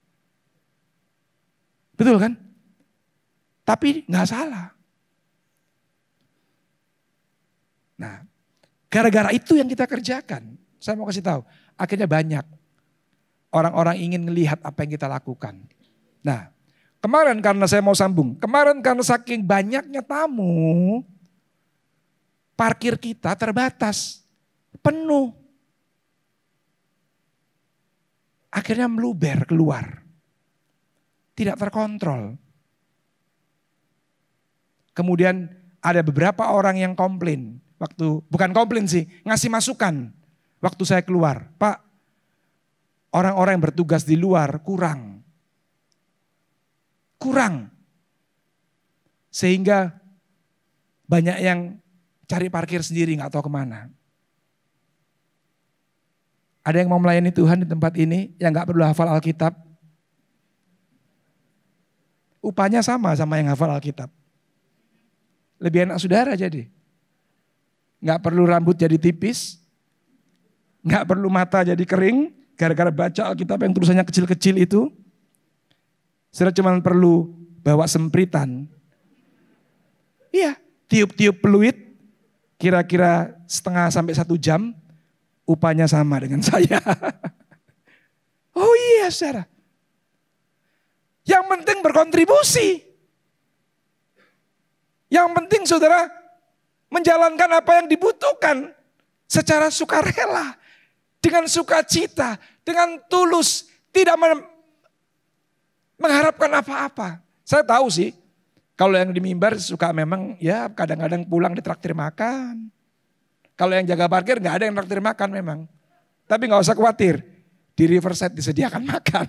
Betul kan? Tapi nggak salah. Nah, gara-gara itu yang kita kerjakan. Saya mau kasih tahu, akhirnya banyak orang-orang ingin melihat apa yang kita lakukan. Nah, kemarin karena saya mau sambung, kemarin karena saking banyaknya tamu, parkir kita terbatas, penuh. Akhirnya meluber keluar. Tidak terkontrol. Kemudian ada beberapa orang yang komplain. Waktu bukan komplain sih, ngasih masukan. Waktu saya keluar, Pak, orang-orang yang bertugas di luar kurang. Kurang. Sehingga banyak yang cari parkir sendiri nggak tahu kemana. Ada yang mau melayani Tuhan di tempat ini yang nggak perlu hafal Alkitab? Upahnya sama sama yang hafal Alkitab. Lebih enak saudara jadi nggak perlu rambut jadi tipis, nggak perlu mata jadi kering, gara-gara baca Alkitab yang tulisannya kecil-kecil itu. Saudara cuma perlu bawa sempritan. Iya, tiup-tiup peluit, kira-kira setengah sampai satu jam, upahnya sama dengan saya. oh iya saudara. Yang penting berkontribusi. Yang penting saudara menjalankan apa yang dibutuhkan secara sukarela, dengan sukacita, dengan tulus, tidak mengharapkan apa-apa. Saya tahu sih, kalau yang di mimbar suka memang ya kadang-kadang pulang ditraktir makan. Kalau yang jaga parkir nggak ada yang traktir makan memang. Tapi nggak usah khawatir, di Riverside disediakan makan.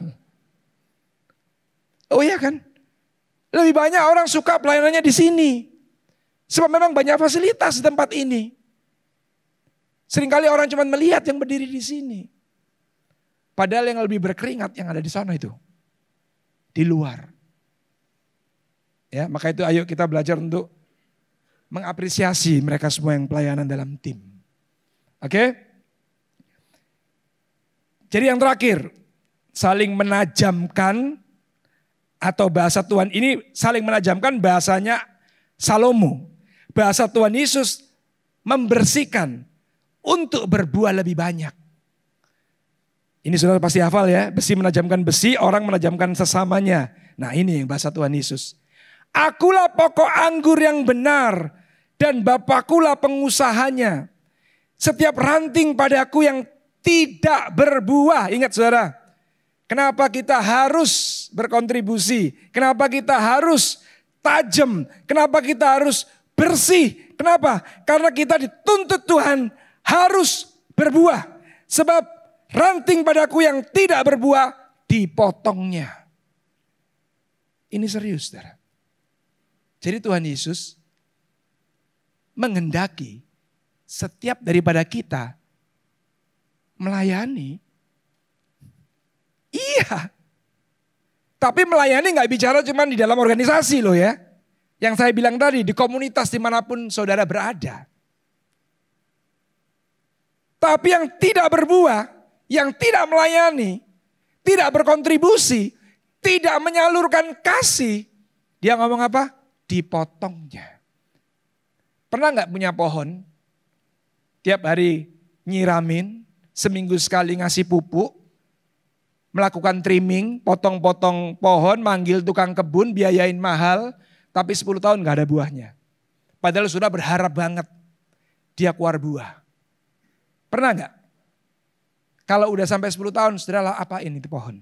Oh iya kan? Lebih banyak orang suka pelayanannya di sini. Sebab memang banyak fasilitas di tempat ini. Seringkali orang cuma melihat yang berdiri di sini. Padahal yang lebih berkeringat yang ada di sana itu. Di luar. Ya, maka itu ayo kita belajar untuk mengapresiasi mereka semua yang pelayanan dalam tim. Oke? Jadi yang terakhir, saling menajamkan atau bahasa Tuhan ini saling menajamkan bahasanya Salomo. Bahasa Tuhan Yesus membersihkan untuk berbuah lebih banyak. Ini saudara pasti hafal ya, besi menajamkan besi, orang menajamkan sesamanya. Nah ini yang bahasa Tuhan Yesus. Akulah pokok anggur yang benar dan Bapakulah pengusahanya. Setiap ranting padaku yang tidak berbuah, ingat saudara. Kenapa kita harus berkontribusi? Kenapa kita harus tajam? Kenapa kita harus bersih. Kenapa? Karena kita dituntut Tuhan harus berbuah. Sebab ranting padaku yang tidak berbuah dipotongnya. Ini serius, saudara. Jadi Tuhan Yesus menghendaki setiap daripada kita melayani. Iya. Tapi melayani nggak bicara cuman di dalam organisasi loh ya. Yang saya bilang tadi, di komunitas dimanapun saudara berada. Tapi yang tidak berbuah, yang tidak melayani, tidak berkontribusi, tidak menyalurkan kasih, dia ngomong apa? Dipotongnya. Pernah nggak punya pohon? Tiap hari nyiramin, seminggu sekali ngasih pupuk, melakukan trimming, potong-potong pohon, manggil tukang kebun, biayain mahal, tapi 10 tahun nggak ada buahnya. Padahal sudah berharap banget dia keluar buah. Pernah nggak? Kalau udah sampai 10 tahun, sudahlah apa ini pohon.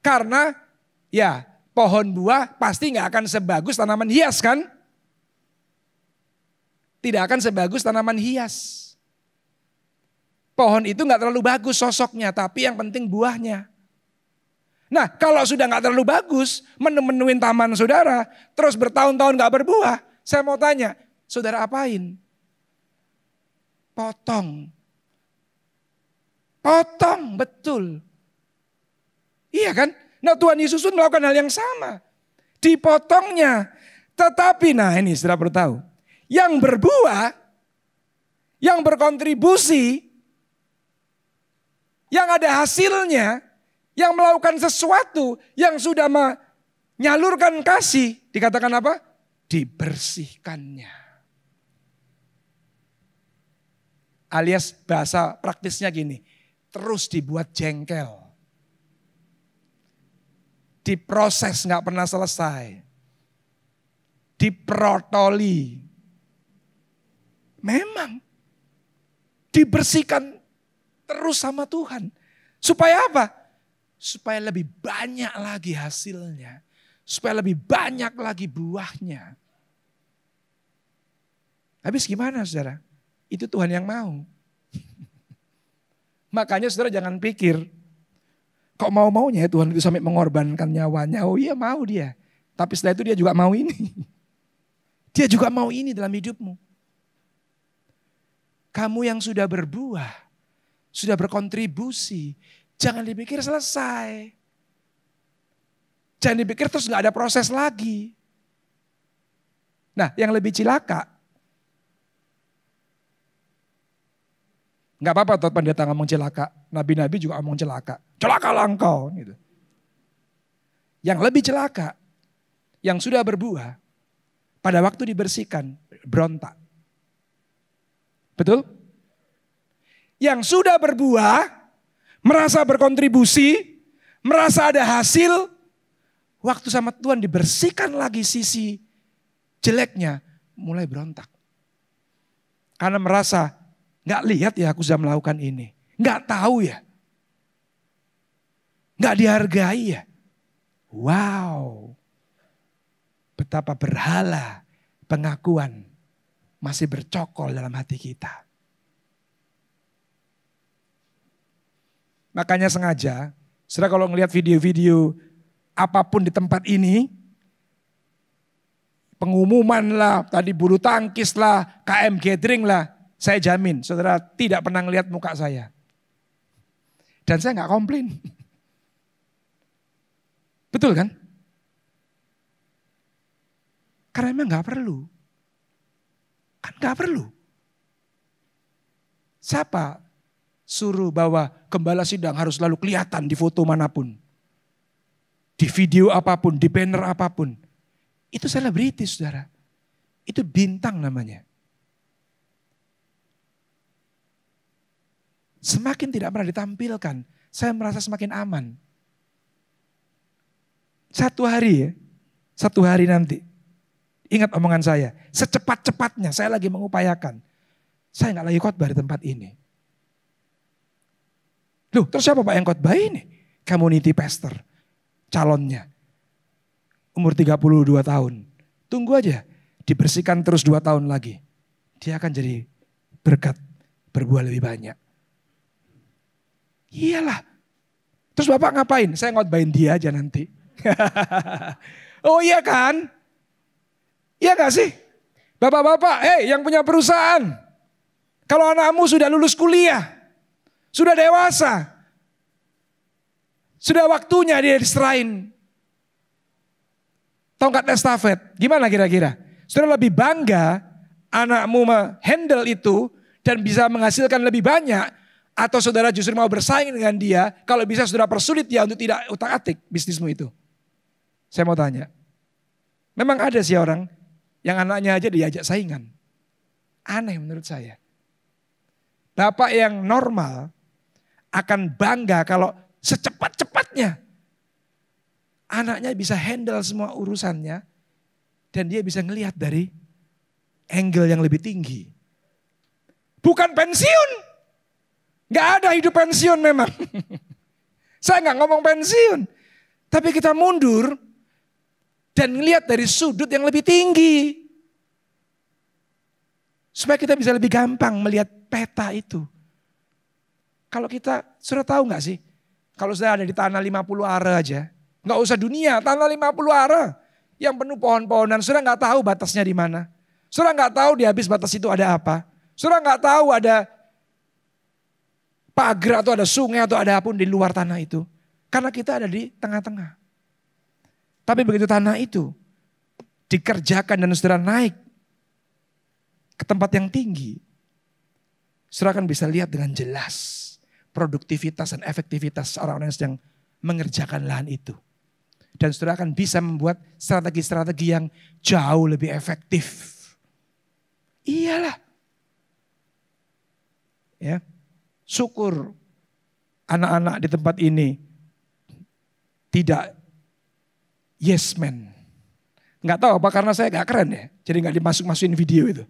Karena ya pohon buah pasti nggak akan sebagus tanaman hias kan? Tidak akan sebagus tanaman hias. Pohon itu nggak terlalu bagus sosoknya, tapi yang penting buahnya. Nah kalau sudah nggak terlalu bagus, menemenuin taman saudara, terus bertahun-tahun nggak berbuah, saya mau tanya, saudara apain? Potong. Potong, betul. Iya kan? Nah Tuhan Yesus pun melakukan hal yang sama. Dipotongnya. Tetapi nah ini saudara perlu tahu. Yang berbuah, yang berkontribusi, yang ada hasilnya, yang melakukan sesuatu yang sudah menyalurkan kasih, dikatakan apa? Dibersihkannya. Alias bahasa praktisnya gini, terus dibuat jengkel. Diproses nggak pernah selesai. Diprotoli. Memang dibersihkan terus sama Tuhan. Supaya apa? supaya lebih banyak lagi hasilnya, supaya lebih banyak lagi buahnya. Habis gimana saudara? Itu Tuhan yang mau. Makanya saudara jangan pikir, kok mau-maunya ya Tuhan itu sampai mengorbankan nyawanya. Oh iya mau dia. Tapi setelah itu dia juga mau ini. Dia juga mau ini dalam hidupmu. Kamu yang sudah berbuah, sudah berkontribusi, Jangan dipikir selesai. Jangan dipikir terus nggak ada proses lagi. Nah yang lebih cilaka. Nggak apa-apa tuh pendeta ngomong celaka. Nabi-nabi juga ngomong celaka. Celaka langkau. Gitu. Yang lebih celaka. Yang sudah berbuah. Pada waktu dibersihkan. Berontak. Betul? Yang sudah berbuah merasa berkontribusi, merasa ada hasil, waktu sama Tuhan dibersihkan lagi sisi jeleknya, mulai berontak. Karena merasa, gak lihat ya aku sudah melakukan ini. Gak tahu ya. Gak dihargai ya. Wow. Betapa berhala pengakuan masih bercokol dalam hati kita. Makanya sengaja, saudara kalau ngelihat video-video apapun di tempat ini, pengumuman lah, tadi bulu tangkis lah, KM gathering lah, saya jamin saudara tidak pernah ngelihat muka saya. Dan saya nggak komplain. Betul kan? Karena emang nggak perlu. Kan nggak perlu. Siapa suruh bahwa gembala sidang harus selalu kelihatan di foto manapun. Di video apapun, di banner apapun. Itu selebriti saudara. Itu bintang namanya. Semakin tidak pernah ditampilkan, saya merasa semakin aman. Satu hari ya, satu hari nanti. Ingat omongan saya, secepat-cepatnya saya lagi mengupayakan. Saya nggak lagi khotbah di tempat ini. Loh, terus siapa Pak yang khotbah ini? Community pastor, calonnya. Umur 32 tahun. Tunggu aja, dibersihkan terus 2 tahun lagi. Dia akan jadi berkat, berbuah lebih banyak. Iyalah. Terus Bapak ngapain? Saya ngotbahin dia aja nanti. oh iya kan? Iya gak sih? Bapak-bapak, hei yang punya perusahaan. Kalau anakmu sudah lulus kuliah, sudah dewasa. Sudah waktunya dia diserahin. Tongkat estafet. Gimana kira-kira? Sudah lebih bangga anakmu handle itu dan bisa menghasilkan lebih banyak atau saudara justru mau bersaing dengan dia, kalau bisa saudara persulit ya untuk tidak utak-atik bisnismu itu. Saya mau tanya. Memang ada sih orang yang anaknya aja diajak saingan. Aneh menurut saya. Bapak yang normal akan bangga kalau secepat-cepatnya anaknya bisa handle semua urusannya dan dia bisa ngelihat dari angle yang lebih tinggi. Bukan pensiun. Gak ada hidup pensiun memang. Saya gak ngomong pensiun. Tapi kita mundur dan ngelihat dari sudut yang lebih tinggi. Supaya kita bisa lebih gampang melihat peta itu. Kalau kita, sudah tahu nggak sih? Kalau saya ada di tanah 50 are aja. Nggak usah dunia, tanah 50 are Yang penuh pohon-pohonan, sudah nggak tahu batasnya di mana. Sudah nggak tahu di habis batas itu ada apa. Sudah nggak tahu ada pagar atau ada sungai atau ada apapun di luar tanah itu. Karena kita ada di tengah-tengah. Tapi begitu tanah itu dikerjakan dan sudah naik ke tempat yang tinggi, sudah akan bisa lihat dengan jelas produktivitas dan efektivitas orang-orang yang sedang mengerjakan lahan itu. Dan saudara akan bisa membuat strategi-strategi yang jauh lebih efektif. Iyalah. Ya. Syukur anak-anak di tempat ini tidak yes man. Enggak tahu apa karena saya gak keren ya. Jadi nggak dimasuk-masukin video itu.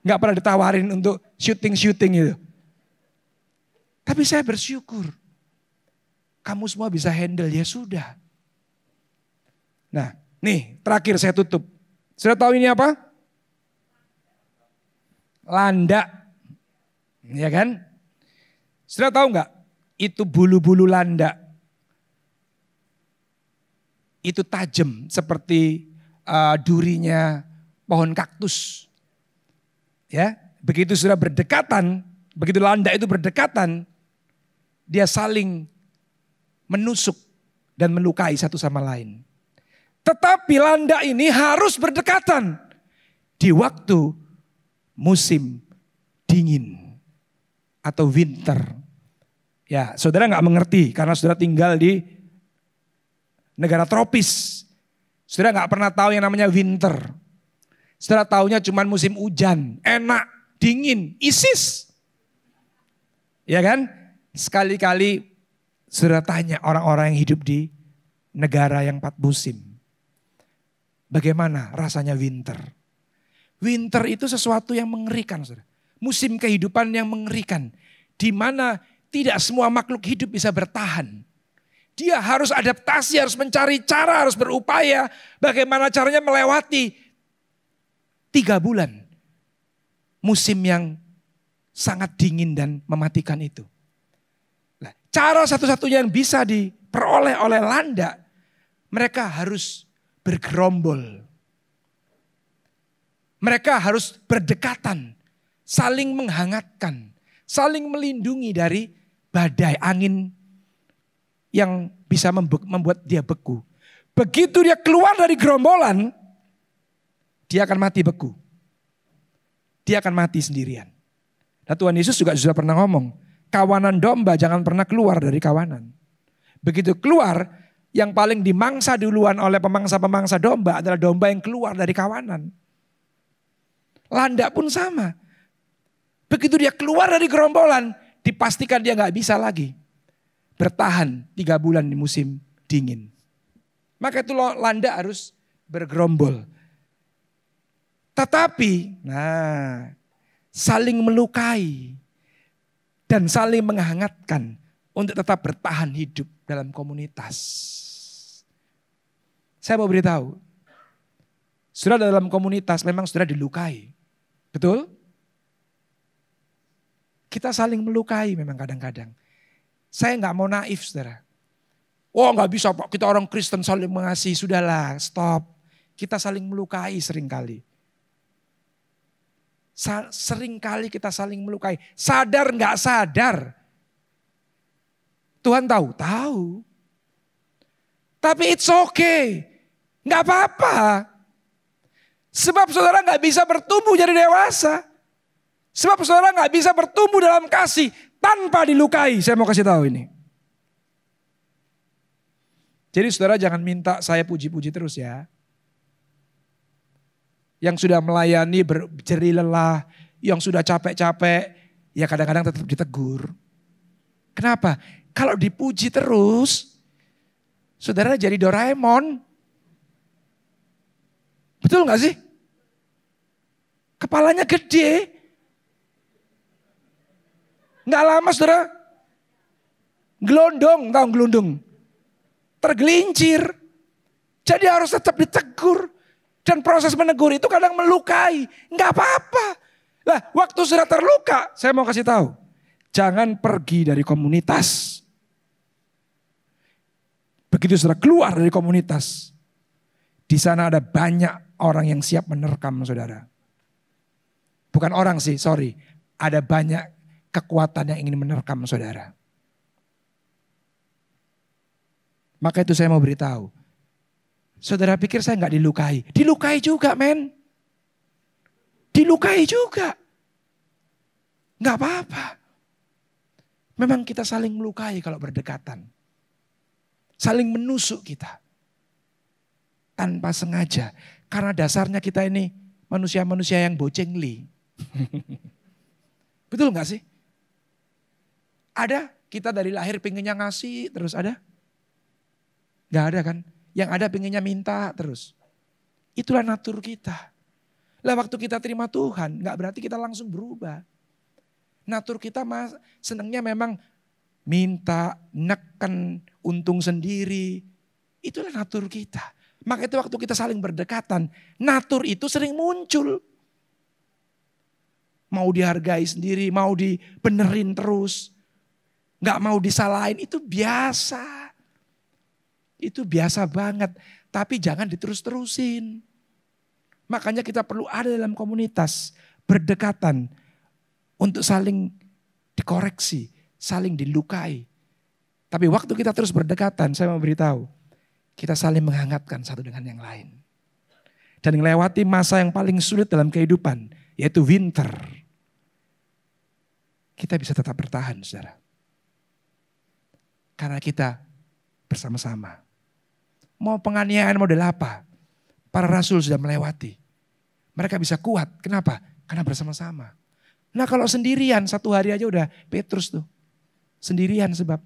Enggak pernah ditawarin untuk syuting-syuting itu. Tapi saya bersyukur. Kamu semua bisa handle, ya sudah. Nah, nih terakhir saya tutup. Sudah tahu ini apa? Landak. Ya kan? Sudah tahu nggak? Itu bulu-bulu landak. Itu tajam seperti uh, durinya pohon kaktus. Ya, begitu sudah berdekatan, begitu landak itu berdekatan, dia saling menusuk dan melukai satu sama lain. Tetapi landak ini harus berdekatan di waktu musim dingin atau winter. Ya, saudara nggak mengerti karena saudara tinggal di negara tropis. Saudara nggak pernah tahu yang namanya winter. Saudara taunya cuma musim hujan, enak, dingin, isis. Ya kan? Sekali-kali sudah tanya orang-orang yang hidup di negara yang empat musim. Bagaimana rasanya winter? Winter itu sesuatu yang mengerikan. Saudara. Musim kehidupan yang mengerikan. Di mana tidak semua makhluk hidup bisa bertahan. Dia harus adaptasi, harus mencari cara, harus berupaya. Bagaimana caranya melewati tiga bulan. Musim yang sangat dingin dan mematikan itu cara satu-satunya yang bisa diperoleh oleh landa, mereka harus bergerombol. Mereka harus berdekatan, saling menghangatkan, saling melindungi dari badai angin yang bisa membuat dia beku. Begitu dia keluar dari gerombolan, dia akan mati beku. Dia akan mati sendirian. Nah Tuhan Yesus juga sudah pernah ngomong, kawanan domba jangan pernah keluar dari kawanan. Begitu keluar, yang paling dimangsa duluan oleh pemangsa-pemangsa domba adalah domba yang keluar dari kawanan. Landak pun sama. Begitu dia keluar dari gerombolan, dipastikan dia nggak bisa lagi. Bertahan tiga bulan di musim dingin. Maka itu landak harus bergerombol. Tetapi, nah, saling melukai dan saling menghangatkan untuk tetap bertahan hidup dalam komunitas. Saya mau beritahu, saudara dalam komunitas memang saudara dilukai. Betul? Kita saling melukai memang kadang-kadang. Saya nggak mau naif saudara. Oh nggak bisa Pak, kita orang Kristen saling mengasihi. Sudahlah, stop. Kita saling melukai seringkali sering kali kita saling melukai. Sadar nggak sadar. Tuhan tahu, tahu. Tapi it's okay. Nggak apa-apa. Sebab saudara nggak bisa bertumbuh jadi dewasa. Sebab saudara nggak bisa bertumbuh dalam kasih tanpa dilukai. Saya mau kasih tahu ini. Jadi saudara jangan minta saya puji-puji terus ya yang sudah melayani berjeri lelah, yang sudah capek-capek, ya kadang-kadang tetap ditegur. Kenapa? Kalau dipuji terus, saudara jadi Doraemon. Betul nggak sih? Kepalanya gede. Nggak lama saudara. Gelondong, tahu gelundung, Tergelincir. Jadi harus tetap ditegur. Dan proses menegur itu kadang melukai. Enggak apa-apa. Lah, waktu sudah terluka, saya mau kasih tahu. Jangan pergi dari komunitas. Begitu sudah keluar dari komunitas, di sana ada banyak orang yang siap menerkam saudara. Bukan orang sih, sorry. Ada banyak kekuatan yang ingin menerkam saudara. Maka itu saya mau beritahu. Saudara pikir saya nggak dilukai? Dilukai juga, men. Dilukai juga. Nggak apa-apa. Memang kita saling melukai kalau berdekatan. Saling menusuk kita. Tanpa sengaja. Karena dasarnya kita ini manusia-manusia yang bocengli. Betul nggak sih? Ada kita dari lahir pinginnya ngasih terus ada? Nggak ada kan? Yang ada pengennya minta terus. Itulah natur kita. Lah waktu kita terima Tuhan, nggak berarti kita langsung berubah. Natur kita mas, senangnya memang minta, neken, untung sendiri. Itulah natur kita. Maka itu waktu kita saling berdekatan, natur itu sering muncul. Mau dihargai sendiri, mau dibenerin terus. Gak mau disalahin, itu biasa. Itu biasa banget, tapi jangan diterus-terusin. Makanya kita perlu ada dalam komunitas, berdekatan untuk saling dikoreksi, saling dilukai. Tapi waktu kita terus berdekatan, saya mau beritahu, kita saling menghangatkan satu dengan yang lain. Dan melewati masa yang paling sulit dalam kehidupan, yaitu winter. Kita bisa tetap bertahan, saudara. Karena kita bersama-sama Mau penganiayaan model apa? Para rasul sudah melewati. Mereka bisa kuat. Kenapa? Karena bersama-sama. Nah kalau sendirian satu hari aja udah Petrus tuh. Sendirian sebab.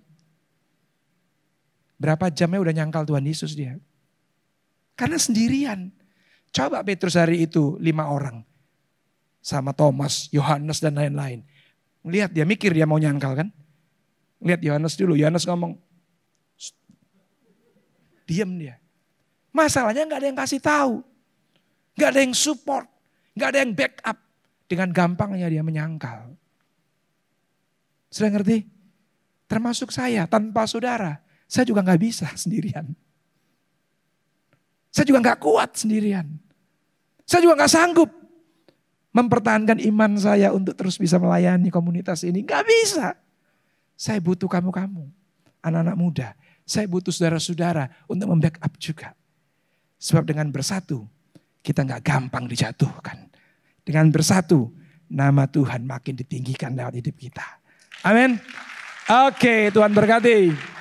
Berapa jamnya udah nyangkal Tuhan Yesus dia. Karena sendirian. Coba Petrus hari itu lima orang. Sama Thomas, Yohanes dan lain-lain. Lihat dia mikir dia mau nyangkal kan. Lihat Yohanes dulu. Yohanes ngomong, Diam dia. Masalahnya nggak ada yang kasih tahu. Nggak ada yang support. Nggak ada yang backup. Dengan gampangnya dia menyangkal. Sudah ngerti? Termasuk saya tanpa saudara. Saya juga nggak bisa sendirian. Saya juga nggak kuat sendirian. Saya juga nggak sanggup mempertahankan iman saya untuk terus bisa melayani komunitas ini. Nggak bisa. Saya butuh kamu-kamu, anak-anak muda saya butuh saudara-saudara untuk membackup juga. Sebab dengan bersatu, kita nggak gampang dijatuhkan. Dengan bersatu, nama Tuhan makin ditinggikan lewat hidup kita. Amin. Oke, Tuhan berkati.